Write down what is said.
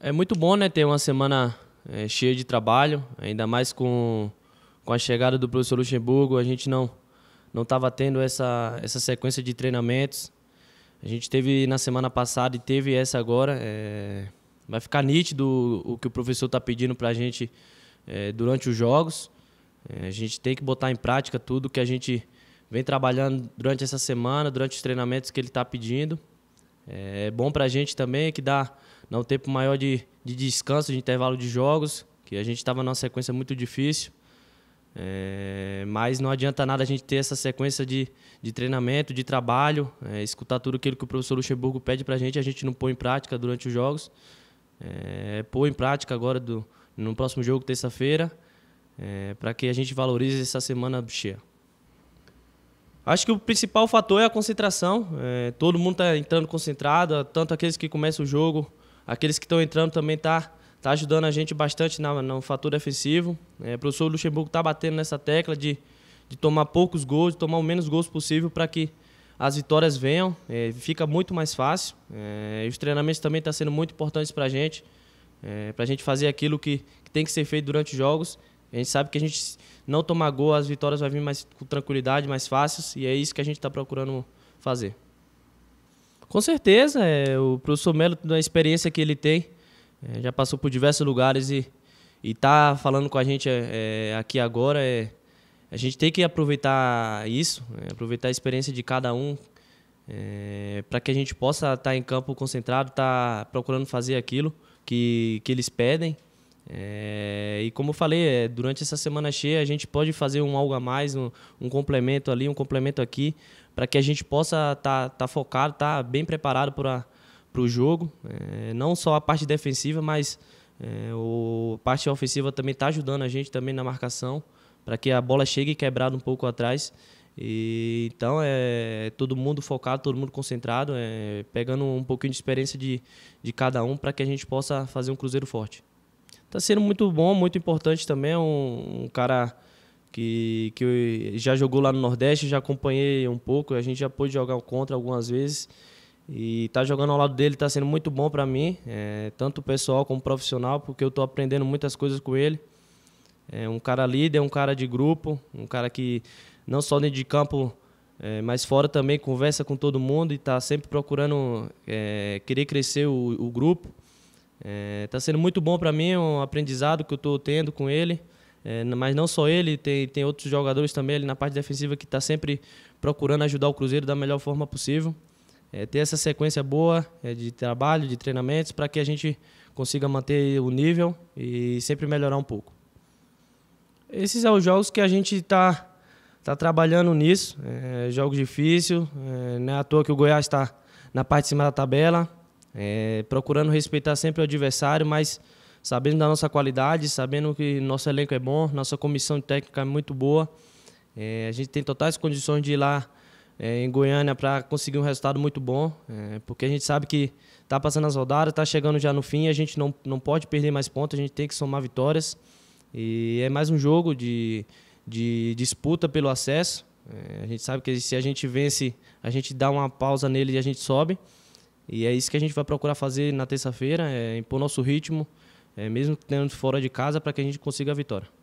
É muito bom, né, ter uma semana é, cheia de trabalho, ainda mais com, com a chegada do professor Luxemburgo, a gente não não estava tendo essa, essa sequência de treinamentos. A gente teve na semana passada e teve essa agora. É, vai ficar nítido o, o que o professor está pedindo para a gente é, durante os jogos. a gente tem que botar em prática tudo que a gente vem trabalhando durante essa semana, durante os treinamentos que ele está pedindo. É bom para a gente também que dá não né, um tempo maior de, de descanso, de intervalo de jogos, que a gente estava numa sequência muito difícil. É, mas não adianta nada a gente ter essa sequência de, de treinamento, de trabalho, é, escutar tudo aquilo que o professor Luxemburgo pede para a gente, a gente não põe em prática durante os jogos. É, pôr em prática agora do, no próximo jogo, terça-feira, é, para que a gente valorize essa semana cheia. Acho que o principal fator é a concentração. todo mundo está entrando concentrado, tanto aqueles que começam o jogo Aqueles que estão entrando também tá tá ajudando a gente bastante na, no fator defensivo. É, o professor Luxemburgo tá batendo nessa tecla de, de tomar poucos gols, de tomar o menos gols possível para que as vitórias venham. É, fica muito mais fácil. É, os treinamentos também estão tá sendo muito importantes para a gente, é, para a gente fazer aquilo que, que tem que ser feito durante os jogos. A gente sabe que a gente não tomar gol, as vitórias vai vir mais com tranquilidade, mais fáceis, e é isso que a gente está procurando fazer. Com certeza, é, o professor Melo, da experiência que ele tem, é, já passou por diversos lugares e está falando com a gente é, é aqui agora. É, a gente tem que aproveitar isso, é, aproveitar a experiência de cada um, para que a gente possa estar tá em campo concentrado, estar tá procurando fazer aquilo que, que eles pedem. É, e como eu falei, é, durante essa semana cheia a gente pode fazer um algo a mais, um, um complemento ali, um complemento aqui, para que a gente possa estar tá, tá focado, estar tá bem preparado para o jogo. É, não só a parte defensiva, mas é, o, a parte ofensiva também está ajudando a gente também na marcação, para que a bola chegue quebrada um pouco atrás. E, então é todo mundo focado, todo mundo concentrado, é, pegando um pouquinho de experiência de, de cada um para que a gente possa fazer um Cruzeiro forte está sendo muito bom, muito importante também. É um, um cara que, que já jogou lá no Nordeste, já acompanhei um pouco, a gente já pôde jogar contra algumas vezes. E tá jogando ao lado dele está sendo muito bom para mim, é, tanto pessoal como profissional, porque eu estou aprendendo muitas coisas com ele. É um cara líder, um cara de grupo, um cara que não só dentro de campo, é, mas fora também conversa com todo mundo e está sempre procurando é, querer crescer o, o grupo. Está é, tá sendo muito bom para mim, é um aprendizado que eu estou tendo com ele. É, mas não só ele, tem, tem outros jogadores também ali na parte defensiva que está sempre procurando ajudar o Cruzeiro da melhor forma possível. É, ter essa sequência boa é, de trabalho, de treinamentos, para que a gente consiga manter o nível e sempre melhorar um pouco. Esses são os jogos que a gente está tá trabalhando nisso. É, jogos difíceis, é, não é à toa que o Goiás está na parte de cima da tabela. É, procurando respeitar sempre o adversário, mas sabendo da nossa qualidade, sabendo que nosso elenco é bom, nossa comissão técnica é muito boa. É, a gente tem totais condições de ir lá é, em Goiânia para conseguir um resultado muito bom, é, porque a gente sabe que está passando as rodadas, está chegando já no fim, a gente não, não pode perder mais pontos, a gente tem que somar vitórias. E é mais um jogo de, de disputa pelo acesso. É, a gente sabe que se a gente vence, a gente dá uma pausa nele e a gente sobe. E é isso que a gente vai procurar fazer na terça-feira, é impor nosso ritmo, é, mesmo tendo fora de casa, para que a gente consiga a vitória.